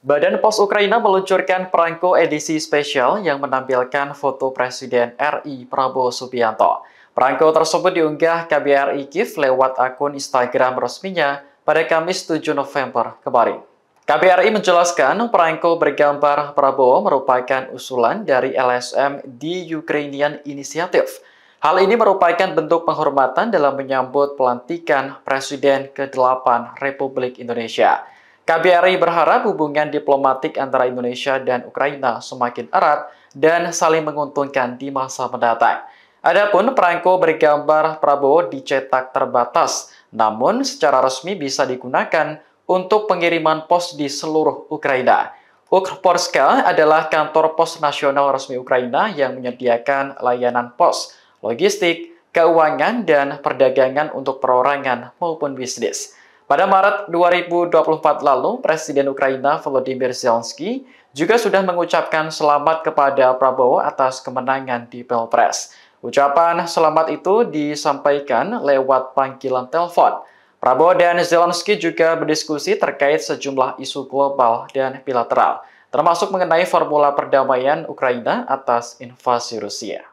Badan Pos Ukraina meluncurkan perangko edisi spesial yang menampilkan foto Presiden RI Prabowo Subianto. Perangko tersebut diunggah KBRI Kiev lewat akun Instagram resminya pada Kamis 7 November kemarin. KBRI menjelaskan perangko bergambar Prabowo merupakan usulan dari LSM di Ukrainian Initiative. Hal ini merupakan bentuk penghormatan dalam menyambut pelantikan Presiden ke-8 Republik Indonesia. KBRI berharap hubungan diplomatik antara Indonesia dan Ukraina semakin erat dan saling menguntungkan di masa mendatang. Adapun perangko bergambar Prabowo dicetak terbatas, namun secara resmi bisa digunakan untuk pengiriman pos di seluruh Ukraina. Ukrporska adalah kantor pos nasional resmi Ukraina yang menyediakan layanan pos, logistik, keuangan, dan perdagangan untuk perorangan maupun bisnis. Pada Maret 2024 lalu, Presiden Ukraina Volodymyr Zelensky juga sudah mengucapkan selamat kepada Prabowo atas kemenangan di Pilpres. Ucapan selamat itu disampaikan lewat panggilan telepon. Prabowo dan Zelensky juga berdiskusi terkait sejumlah isu global dan bilateral, termasuk mengenai formula perdamaian Ukraina atas invasi Rusia.